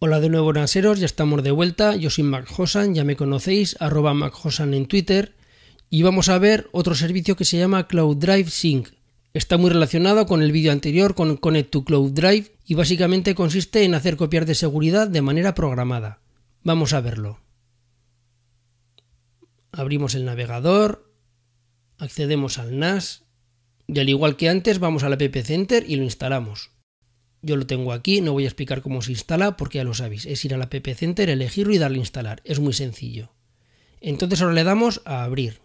Hola de nuevo, Naseros, ya estamos de vuelta. Yo soy Hosan, ya me conocéis, arroba MacHosan en Twitter. Y vamos a ver otro servicio que se llama Cloud Drive Sync. Está muy relacionado con el vídeo anterior, con Connect to Cloud Drive, y básicamente consiste en hacer copias de seguridad de manera programada. Vamos a verlo. Abrimos el navegador, accedemos al NAS, y al igual que antes vamos al App Center y lo instalamos. Yo lo tengo aquí, no voy a explicar cómo se instala porque ya lo sabéis. Es ir a la PP Center, elegirlo y darle instalar. Es muy sencillo. Entonces ahora le damos a abrir.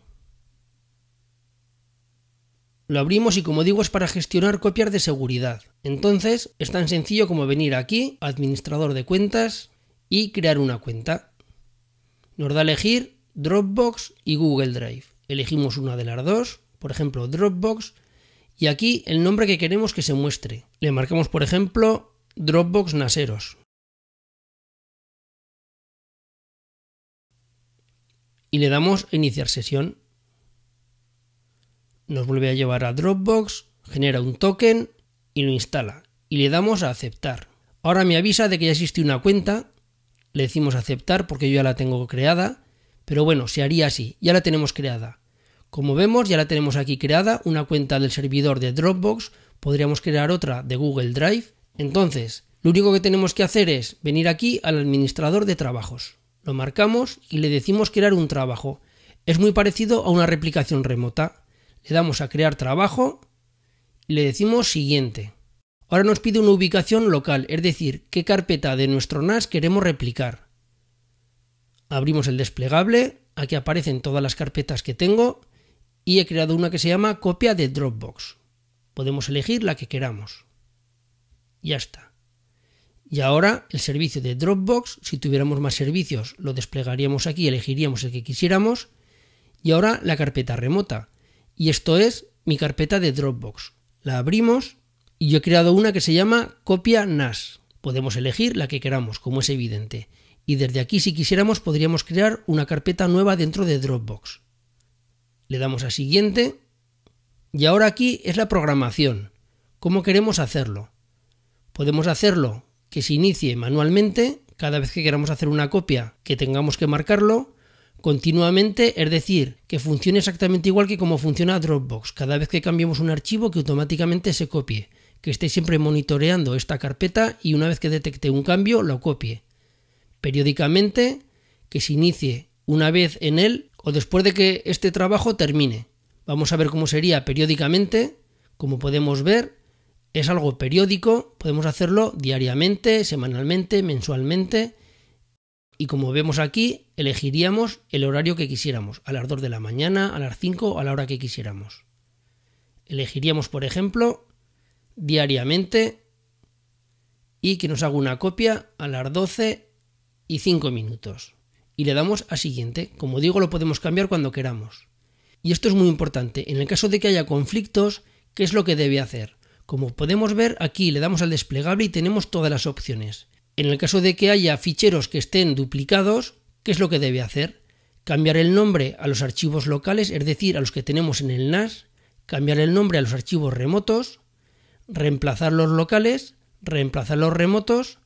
Lo abrimos y como digo es para gestionar copias de seguridad. Entonces es tan sencillo como venir aquí, administrador de cuentas y crear una cuenta. Nos da a elegir Dropbox y Google Drive. Elegimos una de las dos, por ejemplo Dropbox y aquí el nombre que queremos que se muestre. Le marcamos, por ejemplo, Dropbox Naseros. Y le damos a iniciar sesión. Nos vuelve a llevar a Dropbox, genera un token y lo instala. Y le damos a aceptar. Ahora me avisa de que ya existe una cuenta. Le decimos aceptar porque yo ya la tengo creada. Pero bueno, se haría así. Ya la tenemos creada. Como vemos, ya la tenemos aquí creada, una cuenta del servidor de Dropbox, podríamos crear otra de Google Drive. Entonces, lo único que tenemos que hacer es venir aquí al administrador de trabajos. Lo marcamos y le decimos crear un trabajo. Es muy parecido a una replicación remota. Le damos a crear trabajo y le decimos siguiente. Ahora nos pide una ubicación local, es decir, qué carpeta de nuestro NAS queremos replicar. Abrimos el desplegable, aquí aparecen todas las carpetas que tengo y he creado una que se llama copia de Dropbox. Podemos elegir la que queramos. Ya está. Y ahora el servicio de Dropbox, si tuviéramos más servicios, lo desplegaríamos aquí, elegiríamos el que quisiéramos. Y ahora la carpeta remota. Y esto es mi carpeta de Dropbox. La abrimos y yo he creado una que se llama copia NAS. Podemos elegir la que queramos, como es evidente. Y desde aquí, si quisiéramos, podríamos crear una carpeta nueva dentro de Dropbox. Le damos a siguiente y ahora aquí es la programación. ¿Cómo queremos hacerlo? Podemos hacerlo que se inicie manualmente cada vez que queramos hacer una copia, que tengamos que marcarlo continuamente, es decir, que funcione exactamente igual que como funciona Dropbox. Cada vez que cambiemos un archivo, que automáticamente se copie, que esté siempre monitoreando esta carpeta y una vez que detecte un cambio, lo copie. Periódicamente, que se inicie una vez en él o después de que este trabajo termine. Vamos a ver cómo sería periódicamente, como podemos ver, es algo periódico, podemos hacerlo diariamente, semanalmente, mensualmente y como vemos aquí, elegiríamos el horario que quisiéramos, a las 2 de la mañana, a las 5, a la hora que quisiéramos. Elegiríamos, por ejemplo, diariamente y que nos haga una copia a las 12 y 5 minutos y le damos a siguiente. Como digo, lo podemos cambiar cuando queramos. Y esto es muy importante. En el caso de que haya conflictos, ¿qué es lo que debe hacer? Como podemos ver, aquí le damos al desplegable y tenemos todas las opciones. En el caso de que haya ficheros que estén duplicados, ¿qué es lo que debe hacer? Cambiar el nombre a los archivos locales, es decir, a los que tenemos en el NAS, cambiar el nombre a los archivos remotos, reemplazar los locales, reemplazar los remotos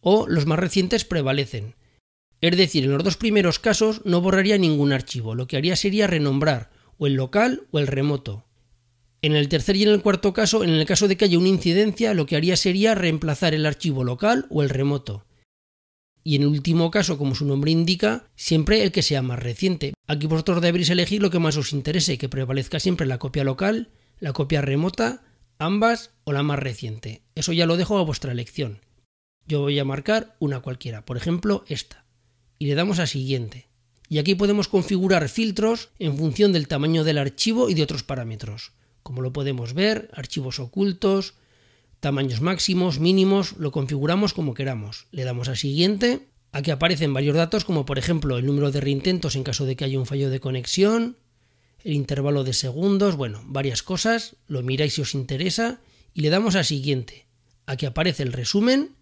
o los más recientes prevalecen. Es decir, en los dos primeros casos no borraría ningún archivo, lo que haría sería renombrar o el local o el remoto. En el tercer y en el cuarto caso, en el caso de que haya una incidencia, lo que haría sería reemplazar el archivo local o el remoto. Y en el último caso, como su nombre indica, siempre el que sea más reciente. Aquí vosotros deberéis elegir lo que más os interese, que prevalezca siempre la copia local, la copia remota, ambas o la más reciente. Eso ya lo dejo a vuestra elección. Yo voy a marcar una cualquiera, por ejemplo, esta y le damos a siguiente. Y aquí podemos configurar filtros en función del tamaño del archivo y de otros parámetros, como lo podemos ver, archivos ocultos, tamaños máximos, mínimos, lo configuramos como queramos. Le damos a siguiente, aquí aparecen varios datos como por ejemplo el número de reintentos en caso de que haya un fallo de conexión, el intervalo de segundos, bueno, varias cosas, lo miráis si os interesa y le damos a siguiente. Aquí aparece el resumen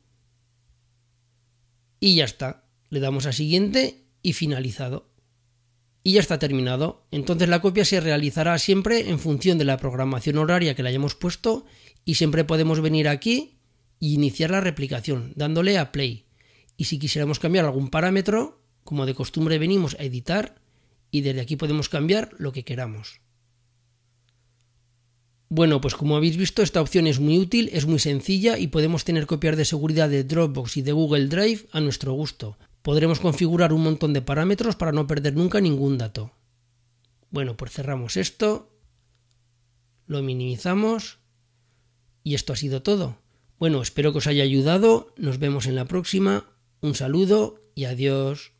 y ya está. Le damos a siguiente y finalizado. Y ya está terminado. Entonces la copia se realizará siempre en función de la programación horaria que le hayamos puesto y siempre podemos venir aquí y e iniciar la replicación dándole a play. Y si quisiéramos cambiar algún parámetro, como de costumbre venimos a editar y desde aquí podemos cambiar lo que queramos. Bueno, pues como habéis visto, esta opción es muy útil, es muy sencilla y podemos tener copias de seguridad de Dropbox y de Google Drive a nuestro gusto. Podremos configurar un montón de parámetros para no perder nunca ningún dato. Bueno, pues cerramos esto, lo minimizamos y esto ha sido todo. Bueno, espero que os haya ayudado, nos vemos en la próxima, un saludo y adiós.